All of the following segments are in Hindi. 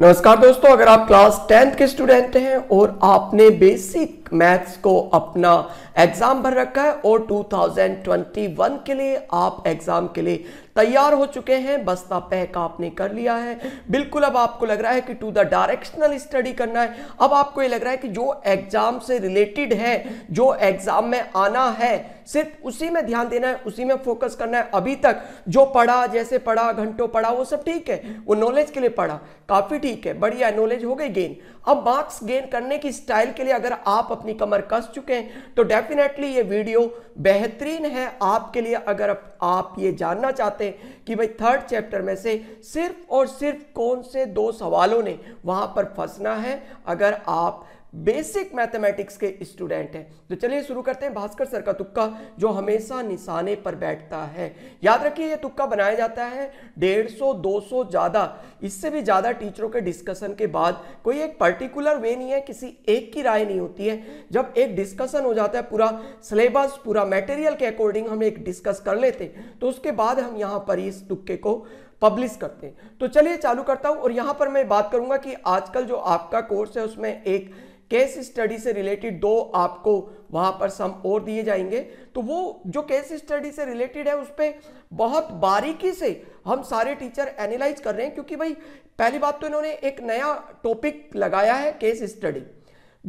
नमस्कार दोस्तों अगर आप क्लास टेंथ के स्टूडेंट हैं और आपने बेसिक मैथ्स को अपना एग्ज़ाम भर रखा है और 2021 के लिए आप एग्ज़ाम के लिए तैयार हो चुके हैं बस्ता पैक आपने कर लिया है बिल्कुल अब आपको लग रहा है कि टू द डायरेक्शनल स्टडी करना है अब आपको ये लग रहा है कि जो एग्ज़ाम से रिलेटेड है जो एग्ज़ाम में आना है सिर्फ उसी में ध्यान देना है उसी में फोकस करना है अभी तक जो पढ़ा जैसे पढ़ा घंटों पढ़ा वो सब ठीक है वो नॉलेज के लिए पढ़ा काफ़ी ठीक है बढ़िया नॉलेज हो गई गेन अब मार्क्स गेन करने की स्टाइल के लिए अगर आप अपनी कमर कस चुके हैं तो डेफ डेफिनेटली ये वीडियो बेहतरीन है आपके लिए अगर आप ये जानना चाहते हैं कि भाई थर्ड चैप्टर में से सिर्फ और सिर्फ कौन से दो सवालों ने वहाँ पर फंसना है अगर आप बेसिक मैथमेटिक्स के स्टूडेंट हैं तो चलिए शुरू करते हैं भास्कर सर का तुक्का जो हमेशा निशाने पर बैठता है याद रखिए ये तुक्का बनाया जाता है डेढ़ सौ दो सौ ज़्यादा इससे भी ज़्यादा टीचरों के डिस्कशन के बाद कोई एक पर्टिकुलर वे नहीं है किसी एक की राय नहीं होती है जब एक डिस्कशन हो जाता है पूरा सिलेबस पूरा मेटेरियल के अकॉर्डिंग हम एक डिस्कस कर लेते तो उसके बाद हम यहाँ पर इस तुक्के को पब्लिश करते हैं तो चलिए चालू करता हूँ और यहाँ पर मैं बात करूँगा कि आजकल जो आपका कोर्स है उसमें एक केस स्टडी से रिलेटेड दो आपको वहाँ पर सम और दिए जाएंगे तो वो जो केस स्टडी से रिलेटेड है उस पर बहुत बारीकी से हम सारे टीचर एनालाइज कर रहे हैं क्योंकि भाई पहली बात तो इन्होंने एक नया टॉपिक लगाया है केस स्टडी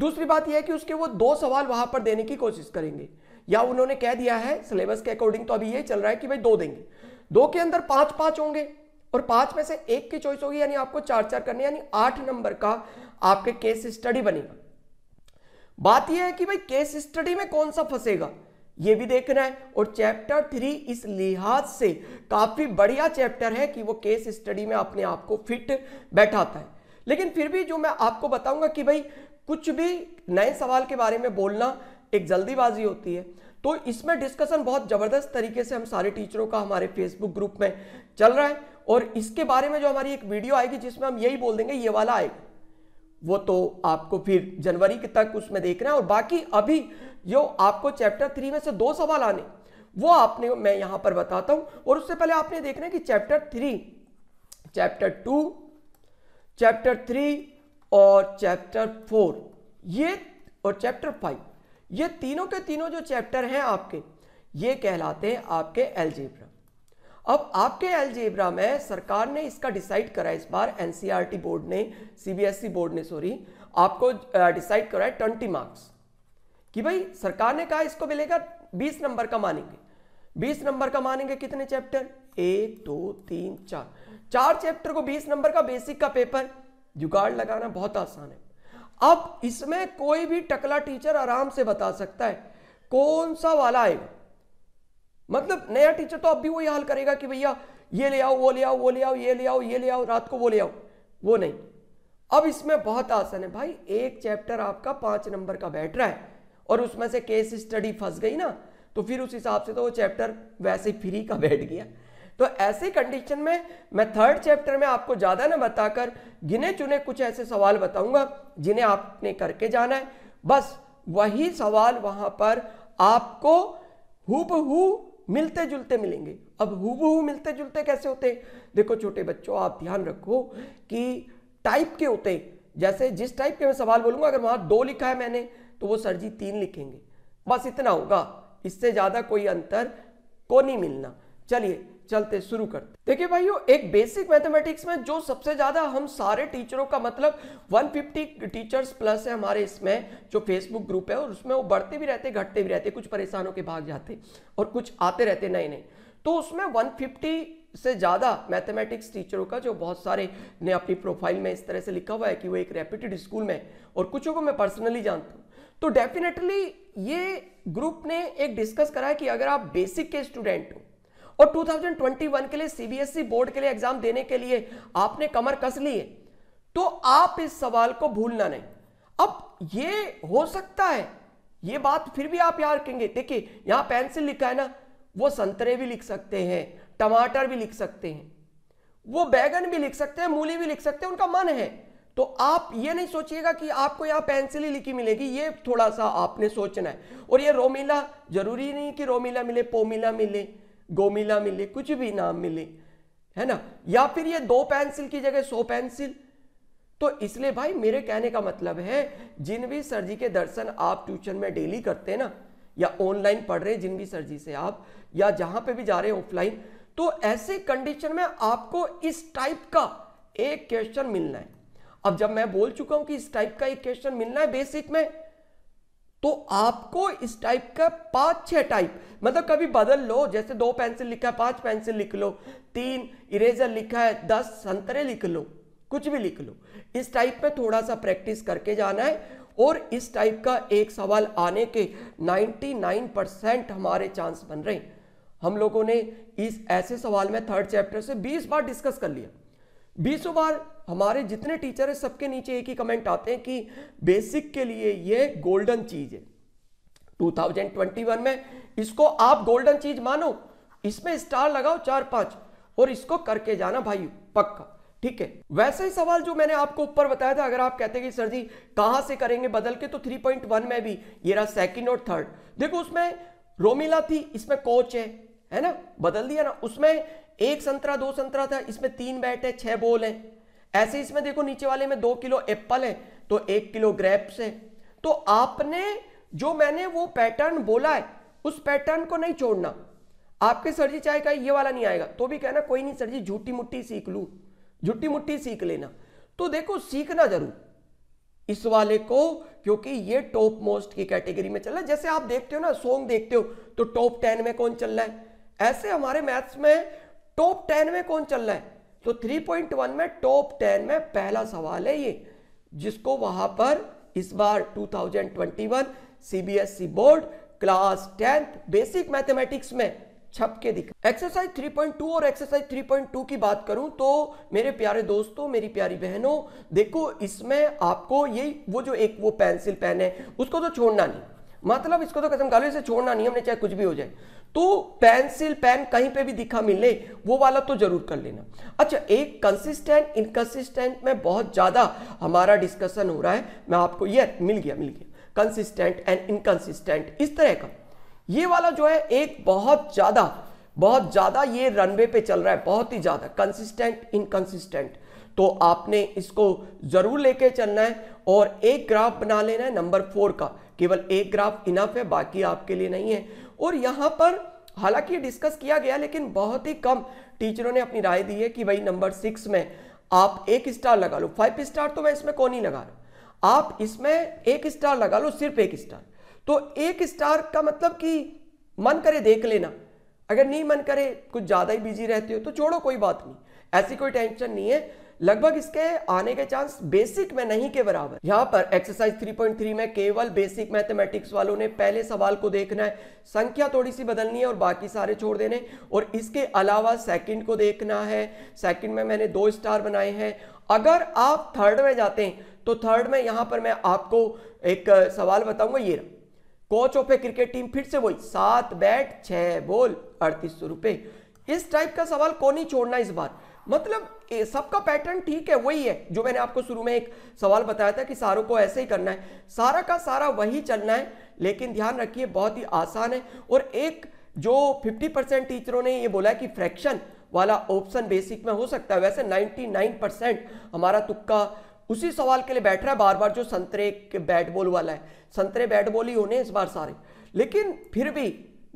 दूसरी बात यह है कि उसके वो दो सवाल वहाँ पर देने की कोशिश करेंगे या उन्होंने कह दिया है सिलेबस के अकॉर्डिंग तो अभी ये चल रहा है कि भाई दो देंगे दो के अंदर पाँच पाँच होंगे और पाँच में से एक की चॉइस होगी यानी आपको चार चार करने यानी आठ नंबर का आपके केस स्टडी बनेगा बात यह है कि भाई केस स्टडी में कौन सा फंसेगा ये भी देखना है और चैप्टर थ्री इस लिहाज से काफी बढ़िया चैप्टर है कि वो केस स्टडी में अपने आप को फिट बैठाता है लेकिन फिर भी जो मैं आपको बताऊंगा कि भाई कुछ भी नए सवाल के बारे में बोलना एक जल्दीबाजी होती है तो इसमें डिस्कशन बहुत ज़बरदस्त तरीके से हम सारे टीचरों का हमारे फेसबुक ग्रुप में चल रहा है और इसके बारे में जो हमारी एक वीडियो आएगी जिसमें हम यही बोल देंगे ये वाला आएगा वो तो आपको फिर जनवरी के तक उसमें देखना है और बाकी अभी जो आपको चैप्टर थ्री में से दो सवाल आने वो आपने मैं यहां पर बताता हूं और उससे पहले आपने देखना है कि chapter three chapter two chapter three और चैप्टर फोर ये और चैप्टर फाइव ये तीनों के तीनों जो चैप्टर हैं आपके ये कहलाते हैं आपके एलजेब्रा अब आपके एल में सरकार ने इसका डिसाइड करा इस बार एनसीईआरटी बोर्ड e ने सीबीएसई बोर्ड e ने सॉरी आपको डिसाइड करा है ट्वेंटी मार्क्स कि भाई सरकार ने कहा इसको मिलेगा बीस नंबर का मानेंगे बीस नंबर का मानेंगे कितने चैप्टर एक दो तीन चार चार चैप्टर को बीस नंबर का बेसिक का पेपर जुगाड़ लगाना बहुत आसान है अब इसमें कोई भी टकला टीचर आराम से बता सकता है कौन सा वाला आएगा मतलब नया टीचर तो अब भी वही हाल करेगा कि भैया ये ले आओ वो ले आओ वो ले आओ ये ले आओ ये ले आओ रात को वो ले आओ वो नहीं अब इसमें बहुत आसान है भाई एक चैप्टर आपका पांच नंबर का बैठ रहा है और उसमें से केस स्टडी फंस गई ना तो फिर उस हिसाब से तो वो चैप्टर वैसे फ्री का बैठ गया तो ऐसे कंडीशन में मैं थर्ड चैप्टर में आपको ज़्यादा ना बताकर गिने चुने कुछ ऐसे सवाल बताऊंगा जिन्हें आपने करके जाना है बस वही सवाल वहां पर आपको हु मिलते जुलते मिलेंगे अब हु मिलते जुलते कैसे होते हैं देखो छोटे बच्चों आप ध्यान रखो कि टाइप के होते जैसे जिस टाइप के मैं सवाल बोलूंगा अगर वहाँ दो लिखा है मैंने तो वो सर जी तीन लिखेंगे बस इतना होगा इससे ज़्यादा कोई अंतर को नहीं मिलना चलिए चलते शुरू करते देखिए भाइयों एक बेसिक मैथमेटिक्स में जो सबसे ज्यादा हम सारे टीचरों का मतलब 150 टीचर्स प्लस है हमारे इसमें जो फेसबुक ग्रुप है और उसमें वो बढ़ते भी रहते घटते भी रहते कुछ परेशानों के भाग जाते और कुछ आते रहते नए नए तो उसमें वन से ज़्यादा मैथमेटिक्स टीचरों का जो बहुत सारे ने अपनी प्रोफाइल में इस तरह से लिखा हुआ है कि वो एक रेप्यूटेड स्कूल में और कुछों को मैं पर्सनली जानता हूँ तो डेफिनेटली ये ग्रुप ने एक डिस्कस करा है कि अगर आप बेसिक के स्टूडेंट हो और 2021 के लिए सीबीएसई e बोर्ड के लिए एग्जाम देने के लिए आपने कमर कस ली है तो आप इस सवाल को भूलना नहीं अब ये हो सकता है ये बात फिर भी आप याद कहेंगे देखिए यहां पेंसिल लिखा है ना वो संतरे भी लिख सकते हैं टमाटर भी लिख सकते हैं वो बैगन भी लिख सकते हैं मूली भी लिख सकते हैं उनका मन है तो आप ये नहीं सोचिएगा कि आपको यहां पेंसिल ही लिखी मिलेगी ये थोड़ा सा आपने सोचना है और ये रोमिला जरूरी नहीं कि रोमिला मिले पोमिला मिले गोमिला मिले कुछ भी नाम मिले है ना या फिर ये दो पेंसिल की जगह सौ पेंसिल तो इसलिए भाई मेरे कहने का मतलब है जिन भी सर जी के दर्शन आप ट्यूशन में डेली करते हैं ना या ऑनलाइन पढ़ रहे हैं जिन भी सर जी से आप या जहां पे भी जा रहे हैं ऑफलाइन तो ऐसे कंडीशन में आपको इस टाइप का एक क्वेश्चन मिलना है अब जब मैं बोल चुका हूं कि इस टाइप का एक क्वेश्चन मिलना है बेसिक में तो आपको इस टाइप का पांच छह टाइप मतलब कभी बदल लो जैसे दो पेंसिल लिखा है पांच पेंसिल लिख लो तीन इरेजर लिखा है दस संतरे लिख लो कुछ भी लिख लो इस टाइप में थोड़ा सा प्रैक्टिस करके जाना है और इस टाइप का एक सवाल आने के 99 परसेंट हमारे चांस बन रहे हैं हम लोगों ने इस ऐसे सवाल में थर्ड चैप्टर से 20 बार डिस्कस कर लिया बीसों बार हमारे जितने टीचर हैं सबके नीचे एक ही कमेंट आते हैं कि बेसिक के लिए ये गोल्डन चीज है 2021 में इसको आप गोल्डन चीज मानो इसमें स्टार लगाओ चार पांच और इसको करके जाना भाई पक्का ठीक है वैसे ही सवाल जो मैंने आपको ऊपर बताया था अगर आप कहते कि सर जी कहां से करेंगे बदल के तो 3.1 में भी ये रहा सेकंड और थर्ड देखो उसमें रोमिला थी इसमें कोच है है ना बदल दिया ना उसमें एक संतरा दो संतरा था इसमें तीन बैट है छह बॉल है ऐसे इसमें देखो नीचे वाले में दो किलो एप्पल है तो एक किलो ग्रेप्स है तो आपने जो मैंने वो पैटर्न बोला है उस पैटर्न को नहीं छोड़ना आपके सर जी चाहे कहीं ये वाला नहीं आएगा तो भी कहना कोई नहीं सर जी झूठी मुट्ठी सीख लू झूठी मुट्ठी सीख लेना तो देखो सीखना जरूर इस वाले को क्योंकि ये टॉप मोस्ट की कैटेगरी में चल रहा है जैसे आप देखते हो ना सॉन्ग देखते हो तो टॉप टेन में कौन चल रहा है ऐसे हमारे मैथ्स में टॉप टेन में कौन चल रहा है तो थ्री पॉइंट वन में टॉप टेन में पहला सवाल है ये जिसको वहां पर इस बार 2021 CBSE board class tenth basic mathematics में छप के दिख एक्सरसाइज 3.2 और एक्सरसाइज 3.2 की बात करूं तो मेरे प्यारे दोस्तों मेरी प्यारी बहनों देखो इसमें आपको ये वो जो एक वो पेंसिल पेन है उसको तो छोड़ना नहीं मतलब इसको तो कसम खा इसे छोड़ना नहीं हमने चाहे कुछ भी हो जाए तो पेंसिल पेन कहीं पे भी दिखा मिले वो वाला तो जरूर कर लेना अच्छा एक कंसिस्टेंट इनकंसिस्टेंट में बहुत ज़्यादा हमारा डिस्कशन हो रहा है मैं आपको ये मिल गया मिल गया कंसिस्टेंट एंड इनकंसिस्टेंट इस तरह का ये वाला जो है एक बहुत ज़्यादा बहुत ज़्यादा ये रनवे पे चल रहा है बहुत ही ज़्यादा कंसिस्टेंट इनकंसिस्टेंट तो आपने इसको ज़रूर लेके चलना है और एक ग्राफ बना लेना है नंबर फोर का केवल एक ग्राफ इनफ है बाकी आपके लिए नहीं है और यहां पर हालांकि डिस्कस किया गया लेकिन बहुत ही कम टीचरों ने अपनी राय दी है कि भाई नंबर सिक्स में आप एक स्टार लगा लो फाइव स्टार तो मैं इसमें कौन ही लगा रहा आप इसमें एक स्टार लगा लो सिर्फ एक स्टार तो एक स्टार का मतलब कि मन करे देख लेना अगर नहीं मन करे कुछ ज़्यादा ही बिजी रहते हो तो छोड़ो कोई बात नहीं ऐसी कोई टेंशन नहीं है लगभग इसके आने के चांस बेसिक में नहीं के बराबर यहां पर एक्सरसाइज 3.3 में केवल बेसिक मैथमेटिक्स वालों ने पहले सवाल को देखना है संख्या थोड़ी सी बदलनी है और बाकी सारे छोड़ देने और इसके अलावा सेकंड को देखना है सेकंड में मैंने दो स्टार बनाए हैं अगर आप थर्ड में जाते हैं तो थर्ड में यहां पर मैं आपको एक सवाल बताऊंगा ये coach of a cricket team फिर से वही सात बैट छह बोल अड़तीस सौ रुपये इस टाइप का सवाल कौन ही छोड़ना इस बार मतलब सबका पैटर्न ठीक है वही है जो मैंने आपको शुरू में एक सवाल बताया था कि सारों को ऐसे ही करना है सारा का सारा वही चलना है लेकिन ध्यान रखिए बहुत ही आसान है और एक जो 50 परसेंट टीचरों ने ये बोला है कि फ्रैक्शन वाला ऑप्शन बेसिक में हो सकता है वैसे 99 परसेंट हमारा तुक्का उसी सवाल के लिए बैठ रहा है बार बार जो संतरे के बैट बॉल वाला है संतरे बैट बॉल ही होने इस बार सारे लेकिन फिर भी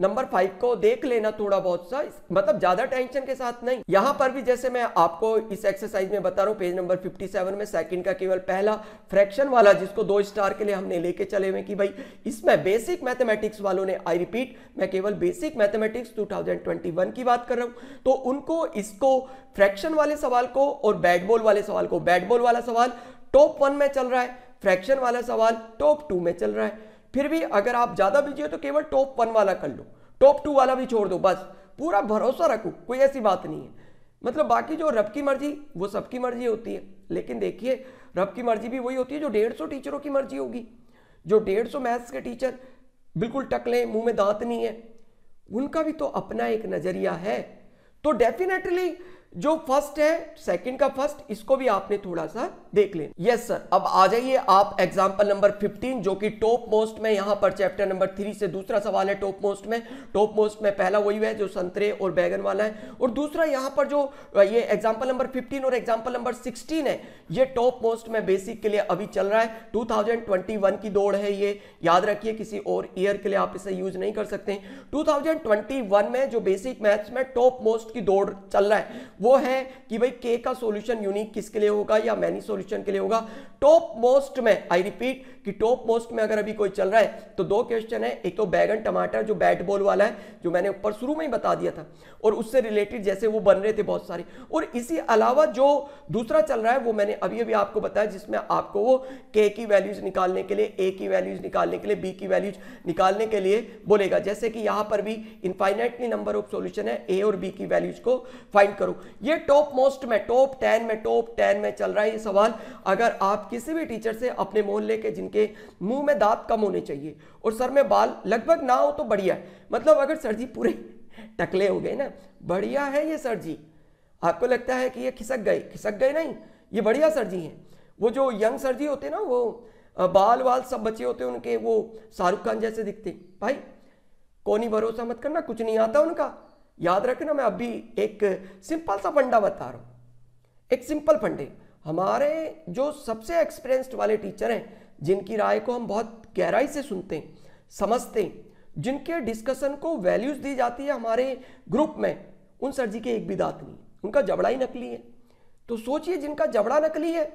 नंबर फाइव को देख लेना थोड़ा बहुत सा मतलब ज्यादा टेंशन के साथ नहीं यहाँ पर भी जैसे मैं आपको इस एक्सरसाइज में बता रहा हूँ पेज नंबर 57 में सेकंड का केवल पहला फ्रैक्शन वाला जिसको दो स्टार के लिए हमने लेके चले हुए कि भाई इसमें बेसिक मैथमेटिक्स वालों ने आई रिपीट मैं केवल बेसिक मैथमेटिक्स टू की बात कर रहा हूँ तो उनको इसको फ्रैक्शन वाले सवाल को और बैटबॉल वाले सवाल को बैटबॉल वाला सवाल टॉप वन में चल रहा है फ्रैक्शन वाला सवाल टॉप टू में चल रहा है फिर भी अगर आप ज़्यादा बिजी हो तो केवल टॉप वन वाला कर लो टॉप टू वाला भी छोड़ दो बस पूरा भरोसा रखो कोई ऐसी बात नहीं है मतलब बाकी जो रब की मर्जी वो सबकी मर्जी होती है लेकिन देखिए रब की मर्जी भी वही होती है जो डेढ़ सौ टीचरों की मर्जी होगी जो डेढ़ सौ मैथ्स के टीचर बिल्कुल टकले मुंह में दांत नहीं है उनका भी तो अपना एक नज़रिया है तो डेफिनेटली जो फर्स्ट है सेकंड का फर्स्ट इसको भी आपने थोड़ा सा देख लेना यस सर अब आ जाइए आप एग्जांपल नंबर 15 जो कि टॉप मोस्ट में यहां पर चैप्टर नंबर थ्री से दूसरा सवाल है टॉप मोस्ट में टॉप मोस्ट में पहला वही है जो संतरे और बैगन वाला है और दूसरा यहां पर जो ये एग्जाम्पल नंबर फिफ्टीन और एग्जाम्पल नंबर सिक्सटीन है ये टॉप मोस्ट में बेसिक के लिए अभी चल रहा है टू की दौड़ है ये याद रखिए किसी और ईयर के लिए आप इसे यूज नहीं कर सकते टू में जो बेसिक मैथ्स में टॉप मोस्ट की दौड़ चल रहा है वो है कि भाई के का सोल्यूशन यूनिक किसके लिए होगा या मैनी सोल्यूशन के लिए होगा टॉप मोस्ट में आई रिपीट कि टॉप मोस्ट में अगर अभी कोई चल रहा है तो दो क्वेश्चन है एक तो बैगन टमाटर जो बैट बॉल वाला है जो मैंने ऊपर शुरू में ही बता दिया था और उससे रिलेटेड जैसे वो बन रहे थे बहुत सारे और इसी अलावा जो दूसरा चल रहा है वो मैंने अभी अभी आपको बताया जिसमें आपको वो के की वैल्यूज निकालने के लिए ए की वैल्यूज निकालने के लिए बी की वैल्यूज निकालने के लिए बोलेगा जैसे कि यहाँ पर भी इनफाइनाइटली नंबर ऑफ सोल्यूशन है ए और बी की वैल्यूज को फाइंड करो ये टॉप मोस्ट में टॉप टेन में टॉप टेन में चल रहा है ये सवाल अगर आप किसी भी टीचर से अपने मोहल्ले के जिनके मुंह में दांत कम होने चाहिए और सर में बाल लगभग ना हो तो बढ़िया है मतलब अगर सर जी पूरे टकले हो गए ना बढ़िया है ये सर जी आपको लगता है कि ये खिसक गए खिसक गए नहीं ये बढ़िया सर जी हैं वो जो यंग सर जी होते ना वो बाल वाल सब बचे होते उनके वो शाहरुख खान जैसे दिखते भाई कोनी भरोसा मत करना कुछ नहीं आता उनका याद रखना मैं अभी एक सिंपल सा फंडा बता रहा हूँ एक सिंपल फंडे हमारे जो सबसे एक्सपीरियंस्ड वाले टीचर हैं जिनकी राय को हम बहुत गहराई से सुनते हैं समझते हैं जिनके डिस्कशन को वैल्यूज दी जाती है हमारे ग्रुप में उन सर जी के एक भी दांत नहीं उनका जबड़ा ही नकली है तो सोचिए जिनका जबड़ा नकली है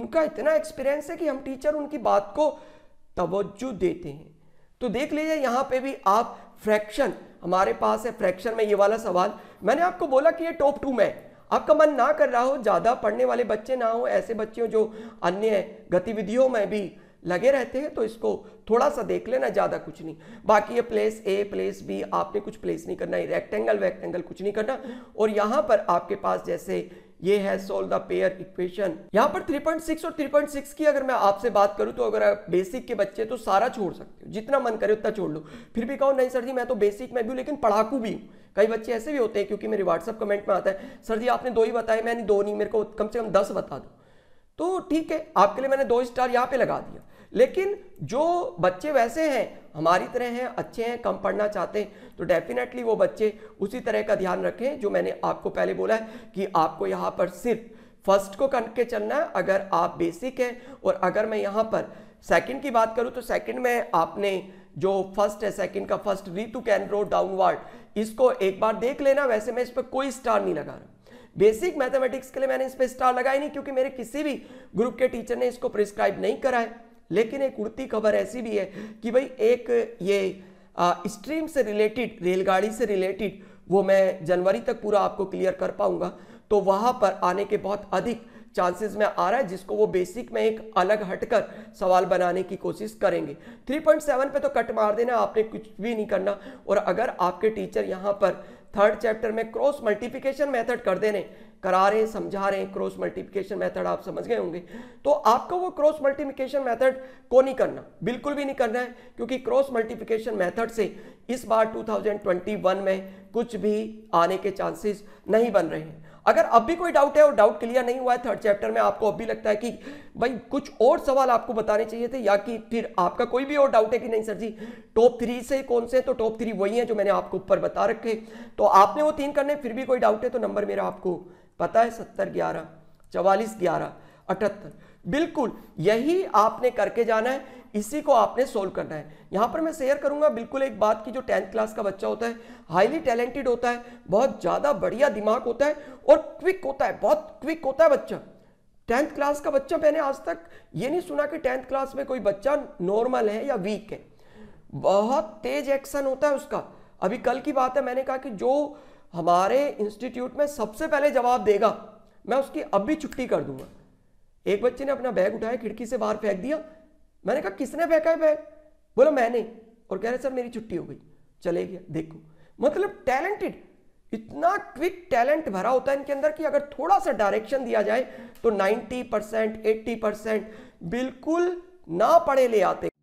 उनका इतना एक्सपीरियंस है कि हम टीचर उनकी बात को तवज्जो देते हैं तो देख लीजिए यहाँ पे भी आप फ्रैक्शन हमारे पास है फ्रैक्शन में ये वाला सवाल मैंने आपको बोला कि ये टॉप टू में आपका मन ना कर रहा हो ज़्यादा पढ़ने वाले बच्चे ना हो ऐसे बच्चे हो जो अन्य गतिविधियों में भी लगे रहते हैं तो इसको थोड़ा सा देख लेना ज़्यादा कुछ नहीं बाकी ये प्लेस ए प्लेस बी आपने कुछ प्लेस नहीं करना रेक्टेंगल वैक्टेंगल कुछ नहीं करना और यहाँ पर आपके पास जैसे ये है सोल्व द पेयर इक्वेशन यहाँ पर 3.6 और 3.6 की अगर मैं आपसे बात करूँ तो अगर आप बेसिक के बच्चे तो सारा छोड़ सकते हो जितना मन करे उतना छोड़ लो फिर भी कहो नहीं सर जी मैं तो बेसिक में भी हूँ लेकिन पढ़ाकू भी हूँ कई बच्चे ऐसे भी होते हैं क्योंकि मेरे व्हाट्सअप कमेंट में आता है सर जी आपने दो ही बताए मैंने दो नहीं मेरे को कम से कम दस बता दो तो ठीक है आपके लिए मैंने दो स्टार यहाँ पे लगा दिया लेकिन जो बच्चे वैसे हैं हमारी तरह हैं अच्छे हैं कम पढ़ना चाहते हैं तो डेफिनेटली वो बच्चे उसी तरह का ध्यान रखें जो मैंने आपको पहले बोला है कि आपको यहाँ पर सिर्फ फर्स्ट को करके चलना है अगर आप बेसिक हैं और अगर मैं यहाँ पर सेकंड की बात करूँ तो सेकंड में आपने जो फर्स्ट है सेकंड का first Ritu can row downward इसको एक बार देख लेना वैसे मैं इस पर कोई स्टार नहीं लगा रहा बेसिक मैथमेटिक्स के लिए मैंने इस पर स्टार लगाया नहीं क्योंकि मेरे किसी भी ग्रुप के टीचर ने इसको प्रिस्क्राइब नहीं करा है लेकिन एक उड़ती खबर ऐसी भी है कि भाई एक ये स्ट्रीम से रिलेटेड रेलगाड़ी से रिलेटेड वो मैं जनवरी तक पूरा आपको क्लियर कर पाऊंगा तो वहाँ पर आने के बहुत अधिक चांसेस में आ रहा है जिसको वो बेसिक में एक अलग हटकर सवाल बनाने की कोशिश करेंगे 3.7 पे तो कट मार देना आपने कुछ भी नहीं करना और अगर आपके टीचर यहाँ पर थर्ड चैप्टर में क्रॉस मल्टीप्लिकेशन मेथड कर दे रहे हैं करा रहे हैं समझा रहे हैं क्रॉस मल्टीप्लिकेशन मेथड आप समझ गए होंगे तो आपको वो क्रॉस मल्टीप्लिकेशन मेथड को नहीं करना बिल्कुल भी नहीं करना है क्योंकि क्रॉस मल्टीप्लिकेशन मेथड से इस बार 2021 में कुछ भी आने के चांसेस नहीं बन रहे हैं अगर अब भी कोई डाउट है और डाउट क्लियर नहीं हुआ है थर्ड चैप्टर में आपको अब भी लगता है कि भाई कुछ और सवाल आपको बताने चाहिए थे या कि फिर आपका कोई भी और डाउट है कि नहीं सर जी टॉप थ्री से कौन से तो टॉप थ्री वही है जो मैंने आपको ऊपर बता रखे तो आपने वो तीन करने फिर भी कोई डाउट है तो नंबर मेरा आपको पता है सत्तर ग्यारह चवालीस ग्यारह अठहत्तर बिल्कुल यही आपने करके जाना है इसी को आपने सोल्व करना है यहाँ पर मैं शेयर करूंगा बिल्कुल एक बात की जो टेंथ क्लास का बच्चा होता है हाईली टैलेंटेड होता है बहुत ज़्यादा बढ़िया दिमाग होता है और क्विक होता है बहुत क्विक होता है बच्चा टेंथ क्लास का बच्चा मैंने आज तक ये नहीं सुना कि टेंथ क्लास में कोई बच्चा नॉर्मल है या वीक है बहुत तेज एक्शन होता है उसका अभी कल की बात है मैंने कहा कि जो हमारे इंस्टीट्यूट में सबसे पहले जवाब देगा मैं उसकी अब भी छुट्टी कर दूंगा एक बच्चे ने अपना बैग उठाया खिड़की से बाहर फेंक दिया मैंने कहा किसने फेंका है बैग बोला मैंने और कह रहे सर मेरी छुट्टी हो गई चले गया देखो मतलब टैलेंटेड इतना क्विक टैलेंट भरा होता है इनके अंदर कि अगर थोड़ा सा डायरेक्शन दिया जाए तो 90 परसेंट एट्टी परसेंट बिल्कुल ना पढ़े ले आते